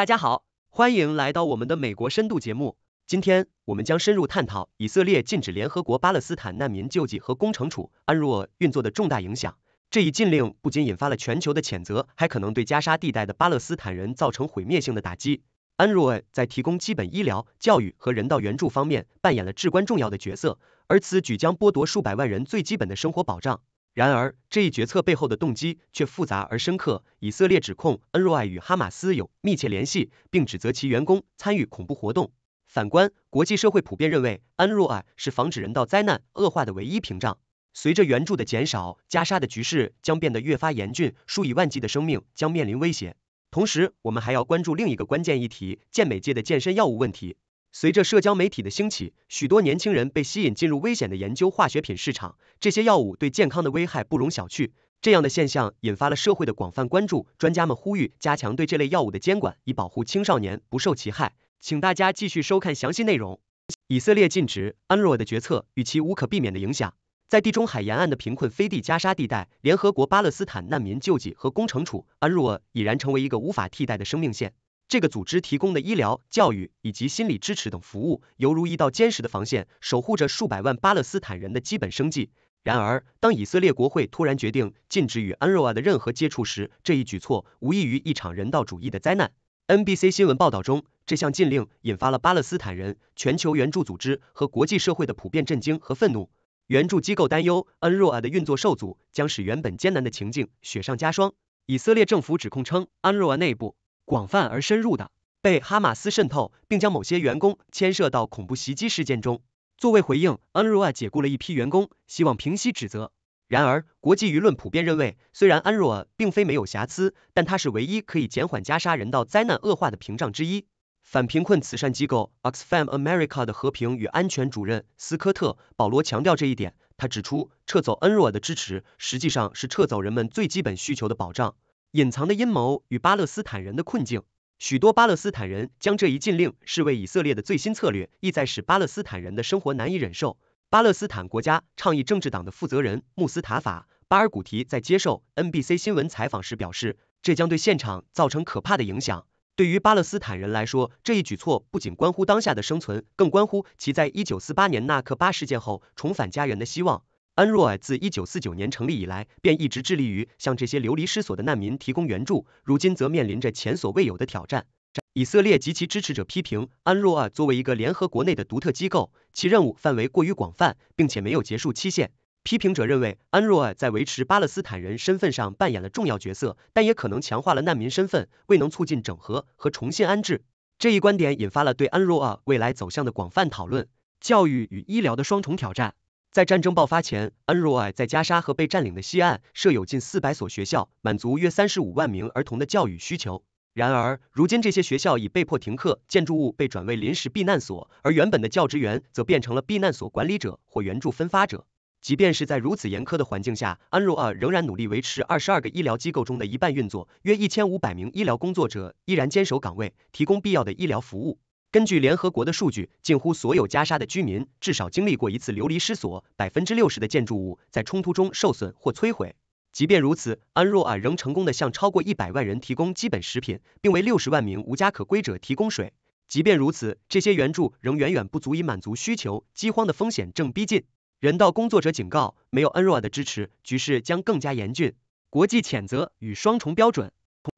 大家好，欢迎来到我们的美国深度节目。今天，我们将深入探讨以色列禁止联合国巴勒斯坦难民救济和工程处安若运作的重大影响。这一禁令不仅引发了全球的谴责，还可能对加沙地带的巴勒斯坦人造成毁灭性的打击。安若在提供基本医疗、教育和人道援助方面扮演了至关重要的角色，而此举将剥夺数百万人最基本的生活保障。然而，这一决策背后的动机却复杂而深刻。以色列指控恩若尔与哈马斯有密切联系，并指责其员工参与恐怖活动。反观国际社会，普遍认为恩若尔是防止人道灾难恶化的唯一屏障。随着援助的减少，加沙的局势将变得越发严峻，数以万计的生命将面临威胁。同时，我们还要关注另一个关键议题：健美界的健身药物问题。随着社交媒体的兴起，许多年轻人被吸引进入危险的研究化学品市场。这些药物对健康的危害不容小觑。这样的现象引发了社会的广泛关注。专家们呼吁加强对这类药物的监管，以保护青少年不受其害。请大家继续收看详细内容。以色列禁止安若的决策与其无可避免的影响。在地中海沿岸的贫困非地加沙地带，联合国巴勒斯坦难民救济和工程处安若已然成为一个无法替代的生命线。这个组织提供的医疗、教育以及心理支持等服务，犹如一道坚实的防线，守护着数百万巴勒斯坦人的基本生计。然而，当以色列国会突然决定禁止与安若阿的任何接触时，这一举措无异于一场人道主义的灾难。NBC 新闻报道中，这项禁令引发了巴勒斯坦人、全球援助组织和国际社会的普遍震惊和愤怒。援助机构担忧，安若阿的运作受阻将使原本艰难的情境雪上加霜。以色列政府指控称，r 若阿内部。广泛而深入的被哈马斯渗透，并将某些员工牵涉到恐怖袭击事件中。作为回应，恩 w a 解雇了一批员工，希望平息指责。然而，国际舆论普遍认为，虽然恩 w a 并非没有瑕疵，但它是唯一可以减缓加沙人道灾难恶化的屏障之一。反贫困慈善机构 Oxfam America 的和平与安全主任斯科特·保罗强调这一点。他指出，撤走恩 w a 的支持，实际上是撤走人们最基本需求的保障。隐藏的阴谋与巴勒斯坦人的困境。许多巴勒斯坦人将这一禁令视为以色列的最新策略，意在使巴勒斯坦人的生活难以忍受。巴勒斯坦国家倡议政治党的负责人穆斯塔法·巴尔古提在接受 NBC 新闻采访时表示，这将对现场造成可怕的影响。对于巴勒斯坦人来说，这一举措不仅关乎当下的生存，更关乎其在一九四八年纳克巴事件后重返家园的希望。安若尔自一九四九年成立以来，便一直致力于向这些流离失所的难民提供援助。如今则面临着前所未有的挑战。以色列及其支持者批评安若尔作为一个联合国内的独特机构，其任务范围过于广泛，并且没有结束期限。批评者认为，安若尔在维持巴勒斯坦人身份上扮演了重要角色，但也可能强化了难民身份，未能促进整合和重新安置。这一观点引发了对安若尔未来走向的广泛讨论。教育与医疗的双重挑战。在战争爆发前，r 罗尔在加沙和被占领的西岸设有近四百所学校，满足约三十五万名儿童的教育需求。然而，如今这些学校已被迫停课，建筑物被转为临时避难所，而原本的教职员则变成了避难所管理者或援助分发者。即便是在如此严苛的环境下，r 罗尔仍然努力维持二十二个医疗机构中的一半运作，约一千五百名医疗工作者依然坚守岗位，提供必要的医疗服务。根据联合国的数据，近乎所有加沙的居民至少经历过一次流离失所，百分之六十的建筑物在冲突中受损或摧毁。即便如此，安若尔仍成功的向超过一百万人提供基本食品，并为六十万名无家可归者提供水。即便如此，这些援助仍远远不足以满足需求，饥荒的风险正逼近。人道工作者警告，没有安若尔的支持，局势将更加严峻。国际谴责与双重标准，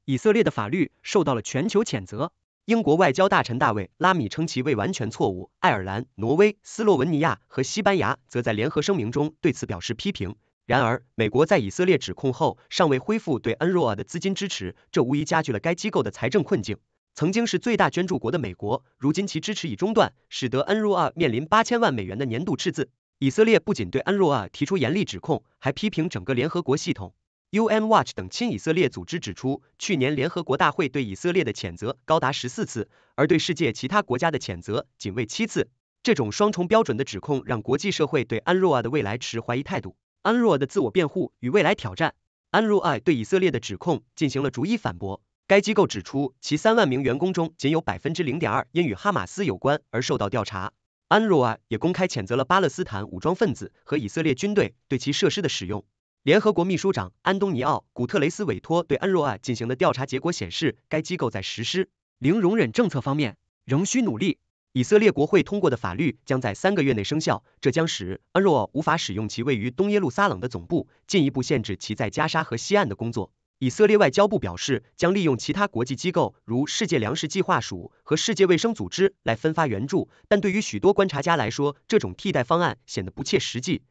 以色列的法律受到了全球谴责。英国外交大臣大卫·拉米称其为完全错误，爱尔兰、挪威、斯洛文尼亚和西班牙则在联合声明中对此表示批评。然而，美国在以色列指控后尚未恢复对恩诺 a 的资金支持，这无疑加剧了该机构的财政困境。曾经是最大捐助国的美国，如今其支持已中断，使得恩诺 a 面临八千万美元的年度赤字。以色列不仅对恩诺 a 提出严厉指控，还批评整个联合国系统。U.N. Watch 等亲以色列组织指出，去年联合国大会对以色列的谴责高达十四次，而对世界其他国家的谴责仅为七次。这种双重标准的指控让国际社会对安若尔的未来持怀疑态度。安若尔的自我辩护与未来挑战：安若尔对以色列的指控进行了逐一反驳。该机构指出，其三万名员工中仅有百分之零点二因与哈马斯有关而受到调查。安若尔也公开谴责了巴勒斯坦武装分子和以色列军队对其设施的使用。联合国秘书长安东尼奥·古特雷斯委托对恩若尔进行的调查结果显示，该机构在实施零容忍政策方面仍需努力。以色列国会通过的法律将在三个月内生效，这将使恩若尔无法使用其位于东耶路撒冷的总部，进一步限制其在加沙和西岸的工作。以色列外交部表示，将利用其他国际机构，如世界粮食计划署和世界卫生组织，来分发援助。但对于许多观察家来说，这种替代方案显得不切实际。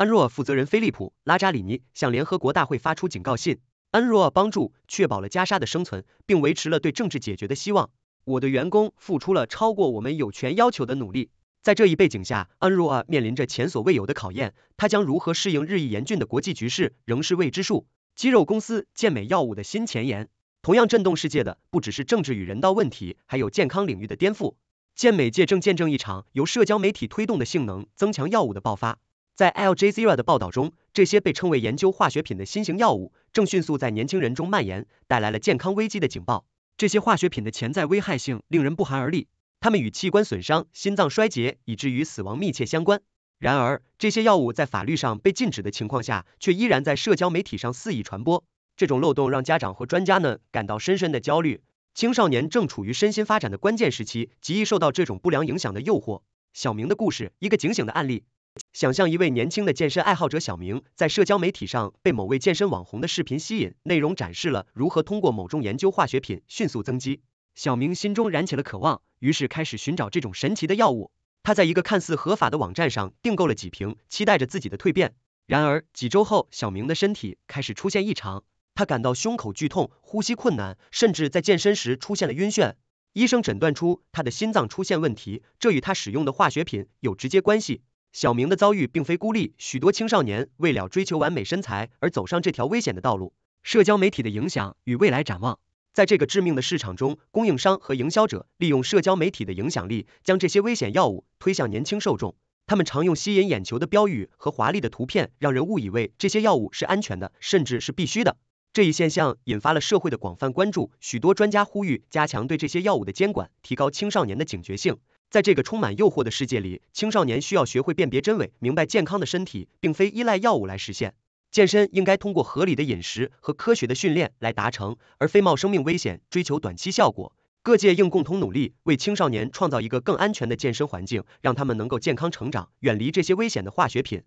安若负责人菲利普·拉扎里尼向联合国大会发出警告信。安若帮助确保了加沙的生存，并维持了对政治解决的希望。我的员工付出了超过我们有权要求的努力。在这一背景下，安若面临着前所未有的考验。他将如何适应日益严峻的国际局势，仍是未知数。肌肉公司健美药物的新前沿。同样震动世界的，不只是政治与人道问题，还有健康领域的颠覆。健美界正见证一场由社交媒体推动的性能增强药物的爆发。在 LJZ e r 的报道中，这些被称为研究化学品的新型药物，正迅速在年轻人中蔓延，带来了健康危机的警报。这些化学品的潜在危害性令人不寒而栗，它们与器官损伤、心脏衰竭，以至于死亡密切相关。然而，这些药物在法律上被禁止的情况下，却依然在社交媒体上肆意传播。这种漏洞让家长和专家们感到深深的焦虑。青少年正处于身心发展的关键时期，极易受到这种不良影响的诱惑。小明的故事，一个警醒的案例。想象一位年轻的健身爱好者小明，在社交媒体上被某位健身网红的视频吸引，内容展示了如何通过某种研究化学品迅速增肌。小明心中燃起了渴望，于是开始寻找这种神奇的药物。他在一个看似合法的网站上订购了几瓶，期待着自己的蜕变。然而几周后，小明的身体开始出现异常，他感到胸口剧痛、呼吸困难，甚至在健身时出现了晕眩。医生诊断出他的心脏出现问题，这与他使用的化学品有直接关系。小明的遭遇并非孤立，许多青少年为了追求完美身材而走上这条危险的道路。社交媒体的影响与未来展望，在这个致命的市场中，供应商和营销者利用社交媒体的影响力，将这些危险药物推向年轻受众。他们常用吸引眼球的标语和华丽的图片，让人误以为这些药物是安全的，甚至是必须的。这一现象引发了社会的广泛关注，许多专家呼吁加强对这些药物的监管，提高青少年的警觉性。在这个充满诱惑的世界里，青少年需要学会辨别真伪，明白健康的身体并非依赖药物来实现。健身应该通过合理的饮食和科学的训练来达成，而非冒生命危险追求短期效果。各界应共同努力，为青少年创造一个更安全的健身环境，让他们能够健康成长，远离这些危险的化学品。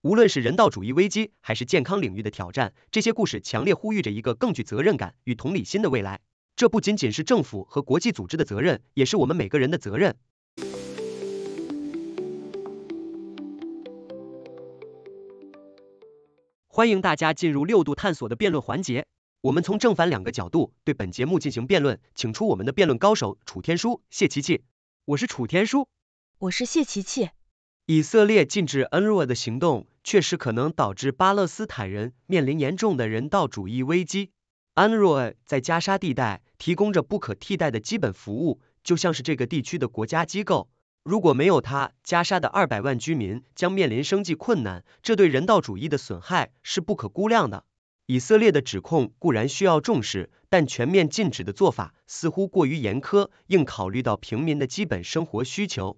无论是人道主义危机还是健康领域的挑战，这些故事强烈呼吁着一个更具责任感与同理心的未来。这不仅仅是政府和国际组织的责任，也是我们每个人的责任。欢迎大家进入六度探索的辩论环节。我们从正反两个角度对本节目进行辩论，请出我们的辩论高手楚天舒、谢琪琪。我是楚天舒，我是谢琪琪。以色列禁止 UNRWA 的行动确实可能导致巴勒斯坦人面临严重的人道主义危机。UNRWA 在加沙地带提供着不可替代的基本服务，就像是这个地区的国家机构。如果没有他，加沙的二百万居民将面临生计困难，这对人道主义的损害是不可估量的。以色列的指控固然需要重视，但全面禁止的做法似乎过于严苛，应考虑到平民的基本生活需求。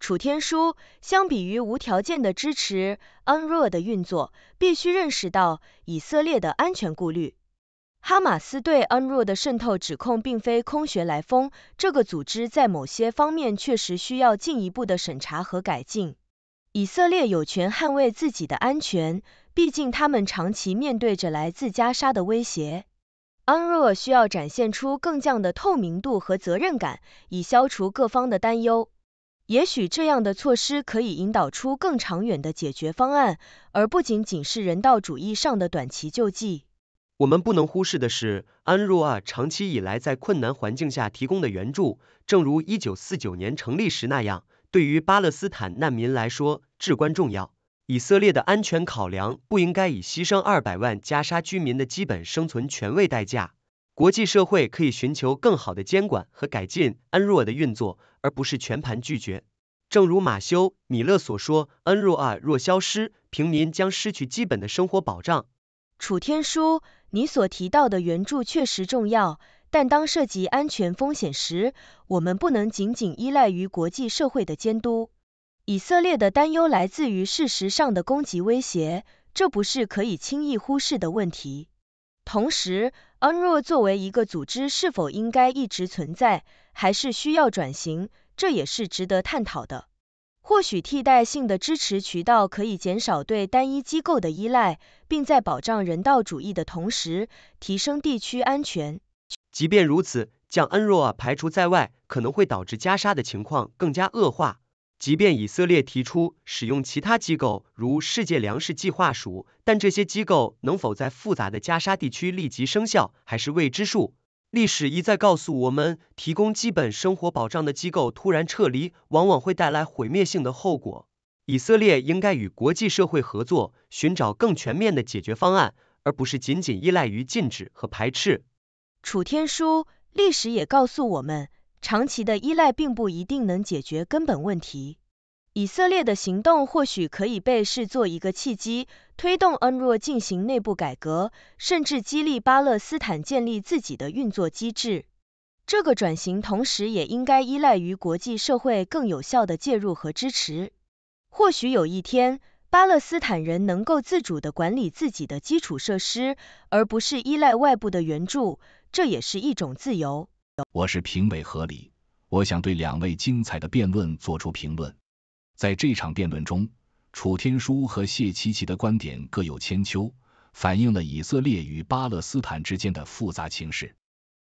楚天舒，相比于无条件的支持，UNRWA 的运作必须认识到以色列的安全顾虑。哈马斯对安若的渗透指控并非空穴来风，这个组织在某些方面确实需要进一步的审查和改进。以色列有权捍卫自己的安全，毕竟他们长期面对着来自加沙的威胁。安若需要展现出更强的透明度和责任感，以消除各方的担忧。也许这样的措施可以引导出更长远的解决方案，而不仅仅是人道主义上的短期救济。我们不能忽视的是，安若尔长期以来在困难环境下提供的援助，正如一九四九年成立时那样，对于巴勒斯坦难民来说至关重要。以色列的安全考量不应该以牺牲二百万加沙居民的基本生存权为代价。国际社会可以寻求更好的监管和改进安若的运作，而不是全盘拒绝。正如马修·米勒所说，安若尔若消失，平民将失去基本的生活保障。楚天舒。你所提到的援助确实重要，但当涉及安全风险时，我们不能仅仅依赖于国际社会的监督。以色列的担忧来自于事实上的攻击威胁，这不是可以轻易忽视的问题。同时，安若作为一个组织是否应该一直存在，还是需要转型，这也是值得探讨的。或许替代性的支持渠道可以减少对单一机构的依赖，并在保障人道主义的同时提升地区安全。即便如此，将恩若尔排除在外可能会导致加沙的情况更加恶化。即便以色列提出使用其他机构，如世界粮食计划署，但这些机构能否在复杂的加沙地区立即生效还是未知数。历史一再告诉我们，提供基本生活保障的机构突然撤离，往往会带来毁灭性的后果。以色列应该与国际社会合作，寻找更全面的解决方案，而不是仅仅依赖于禁止和排斥。楚天舒，历史也告诉我们，长期的依赖并不一定能解决根本问题。以色列的行动或许可以被视作一个契机，推动恩诺进行内部改革，甚至激励巴勒斯坦建立自己的运作机制。这个转型同时也应该依赖于国际社会更有效的介入和支持。或许有一天，巴勒斯坦人能够自主地管理自己的基础设施，而不是依赖外部的援助，这也是一种自由。我是评委何理，我想对两位精彩的辩论做出评论。在这场辩论中，楚天舒和谢琪琪的观点各有千秋，反映了以色列与巴勒斯坦之间的复杂情势。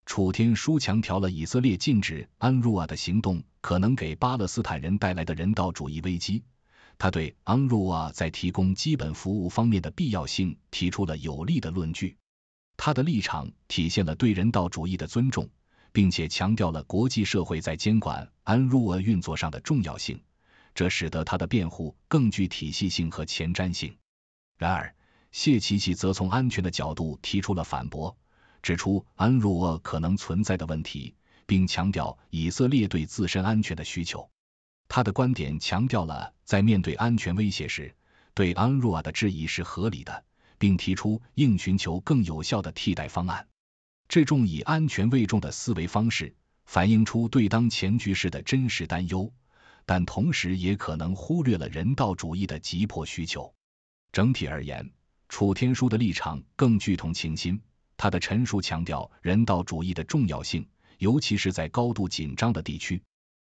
楚天舒强调了以色列禁止安茹尔的行动可能给巴勒斯坦人带来的人道主义危机，他对安茹尔在提供基本服务方面的必要性提出了有力的论据。他的立场体现了对人道主义的尊重，并且强调了国际社会在监管安茹尔运作上的重要性。这使得他的辩护更具体系性和前瞻性。然而，谢奇奇则从安全的角度提出了反驳，指出安若尔可能存在的问题，并强调以色列对自身安全的需求。他的观点强调了在面对安全威胁时，对安若尔的质疑是合理的，并提出应寻求更有效的替代方案。这种以安全为重的思维方式，反映出对当前局势的真实担忧。但同时也可能忽略了人道主义的急迫需求。整体而言，楚天舒的立场更具同情心，他的陈述强调人道主义的重要性，尤其是在高度紧张的地区。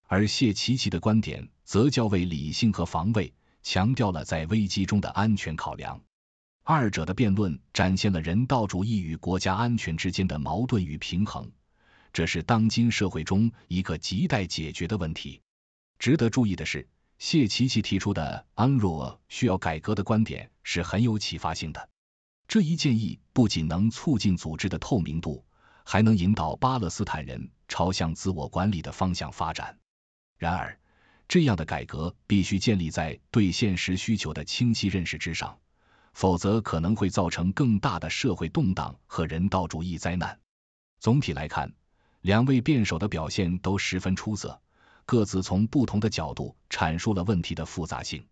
而谢琪琪的观点则较为理性和防卫，强调了在危机中的安全考量。二者的辩论展现了人道主义与国家安全之间的矛盾与平衡，这是当今社会中一个亟待解决的问题。值得注意的是，谢奇奇提出的安若需要改革的观点是很有启发性的。这一建议不仅能促进组织的透明度，还能引导巴勒斯坦人朝向自我管理的方向发展。然而，这样的改革必须建立在对现实需求的清晰认识之上，否则可能会造成更大的社会动荡和人道主义灾难。总体来看，两位辩手的表现都十分出色。各自从不同的角度阐述了问题的复杂性。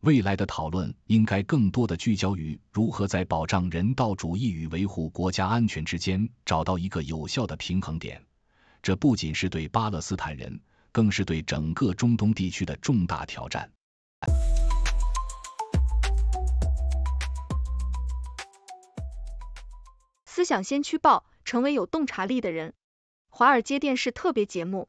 未来的讨论应该更多的聚焦于如何在保障人道主义与维护国家安全之间找到一个有效的平衡点。这不仅是对巴勒斯坦人，更是对整个中东地区的重大挑战。思想先驱报，成为有洞察力的人。华尔街电视特别节目。